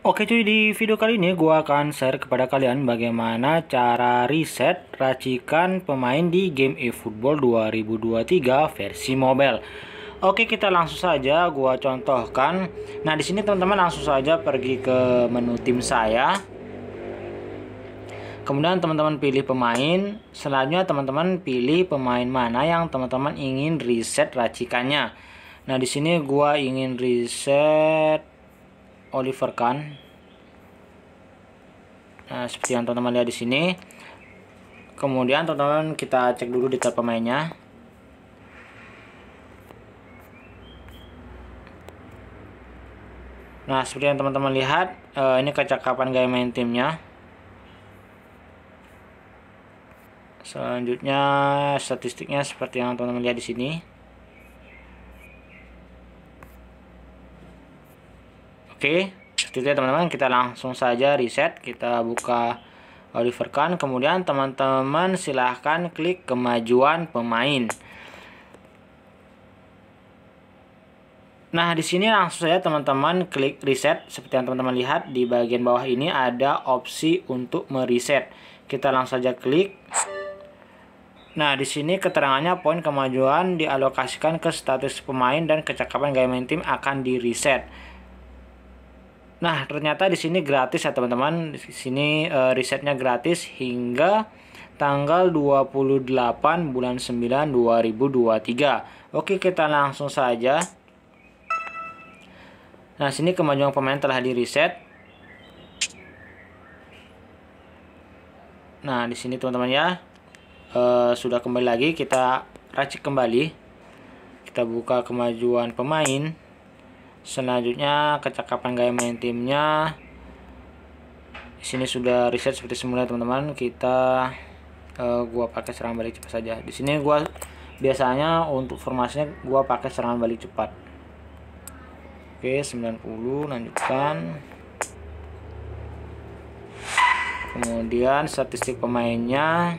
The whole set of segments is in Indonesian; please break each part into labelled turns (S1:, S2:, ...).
S1: Oke cuy, di video kali ini gue akan share kepada kalian bagaimana cara reset racikan pemain di game eFootball 2023 versi mobile. Oke, kita langsung saja gue contohkan. Nah, di sini teman-teman langsung saja pergi ke menu tim saya. Kemudian teman-teman pilih pemain. Selanjutnya teman-teman pilih pemain mana yang teman-teman ingin reset racikannya. Nah, di sini gue ingin reset Oliver Kahn. Nah, seperti yang teman-teman lihat di sini. Kemudian teman-teman kita cek dulu detail pemainnya. Nah, seperti yang teman-teman lihat, eh, ini kecakapan gaya main timnya. Selanjutnya statistiknya seperti yang teman-teman lihat di sini. Oke, seperti itu teman-teman. Kita langsung saja reset. Kita buka Kahn, Kemudian teman-teman silahkan klik kemajuan pemain. Nah, di sini langsung saja teman-teman klik reset. Seperti yang teman-teman lihat di bagian bawah ini ada opsi untuk mereset. Kita langsung saja klik. Nah, di sini keterangannya poin kemajuan dialokasikan ke status pemain dan kecakapan gaya main tim akan di reset. Nah, ternyata di sini gratis ya, teman-teman. Di sini e, risetnya gratis hingga tanggal 28 bulan 9 2023. Oke, kita langsung saja. Nah, sini kemajuan pemain telah di reset. Nah, di sini teman-teman ya. E, sudah kembali lagi kita racik kembali. Kita buka kemajuan pemain. Selanjutnya kecakapan gaya main timnya. Di sini sudah riset seperti semula teman-teman. Kita uh, gua pakai serangan balik cepat saja. Di sini gua biasanya untuk formasinya gua pakai serangan balik cepat. Oke, 90 lanjutkan. Kemudian statistik pemainnya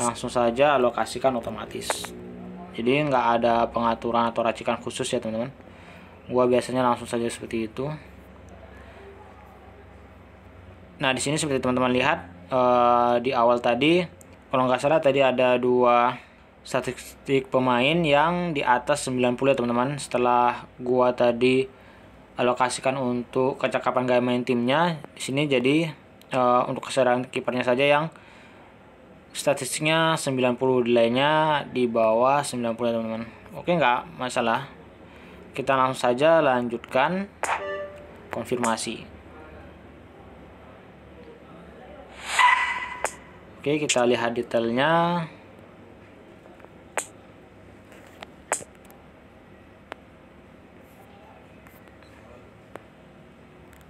S1: langsung saja alokasikan otomatis jadi nggak ada pengaturan atau racikan khusus ya teman-teman gua biasanya langsung saja seperti itu nah di sini seperti teman-teman lihat uh, di awal tadi kalau nggak salah tadi ada dua statistik pemain yang di atas 90 ya teman-teman setelah gua tadi alokasikan untuk kecakapan gaya main timnya di sini jadi uh, untuk keserangan kipernya saja yang statistiknya 90 lainnya di bawah 90 ya, teman-teman oke nggak masalah kita langsung saja lanjutkan konfirmasi oke kita lihat detailnya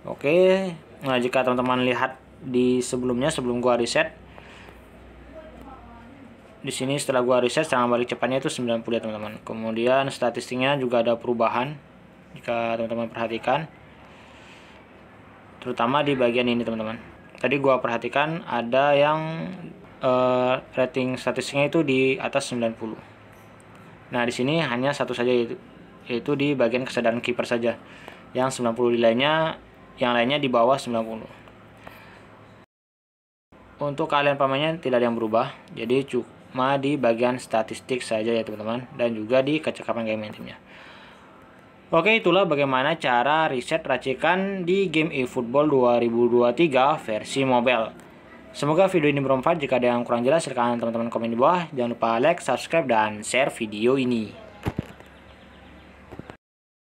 S1: oke nah jika teman-teman lihat di sebelumnya sebelum gua reset di sini setelah gua riset serangan balik cepatnya itu 90 ya teman-teman kemudian statistiknya juga ada perubahan jika teman-teman perhatikan terutama di bagian ini teman-teman tadi gua perhatikan ada yang uh, rating statistiknya itu di atas 90 nah di sini hanya satu saja yaitu, yaitu di bagian kesadaran kiper saja yang 90 nilainya yang lainnya di bawah 90 untuk kalian pemainnya tidak ada yang berubah jadi cukup ma di bagian statistik saja ya teman-teman dan juga di kecakapan game timnya. Oke itulah bagaimana cara riset racikan di game eFootball 2023 versi mobile. Semoga video ini bermanfaat. Jika ada yang kurang jelas, silahkan teman-teman komen di bawah. Jangan lupa like, subscribe, dan share video ini.